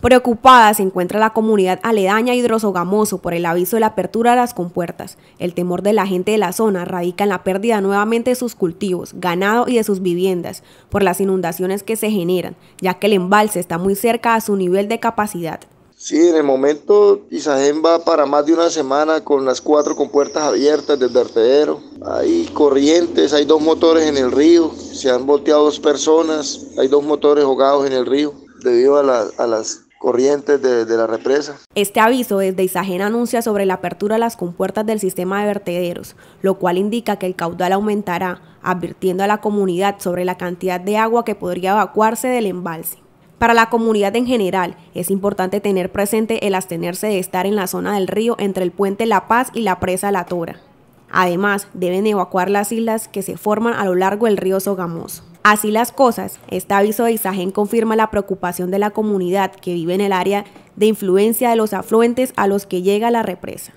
Preocupada se encuentra la comunidad aledaña Hidrosogamoso por el aviso de la apertura de las compuertas. El temor de la gente de la zona radica en la pérdida nuevamente de sus cultivos, ganado y de sus viviendas por las inundaciones que se generan, ya que el embalse está muy cerca a su nivel de capacidad. Sí, en el momento Isagen va para más de una semana con las cuatro compuertas abiertas del vertedero. Hay corrientes, hay dos motores en el río, se han volteado dos personas, hay dos motores ahogados en el río debido a las corrientes de, la represa. Este aviso desde Isagen anuncia sobre la apertura de las compuertas del sistema de vertederos, lo cual indica que el caudal aumentará, advirtiendo a la comunidad sobre la cantidad de agua que podría evacuarse del embalse. Para la comunidad en general, es importante tener presente el abstenerse de estar en la zona del río entre el puente La Paz y la presa La Tora. Además, deben evacuar las islas que se forman a lo largo del río Sogamoso. Así las cosas, este aviso de Isagen confirma la preocupación de la comunidad que vive en el área de influencia de los afluentes a los que llega la represa.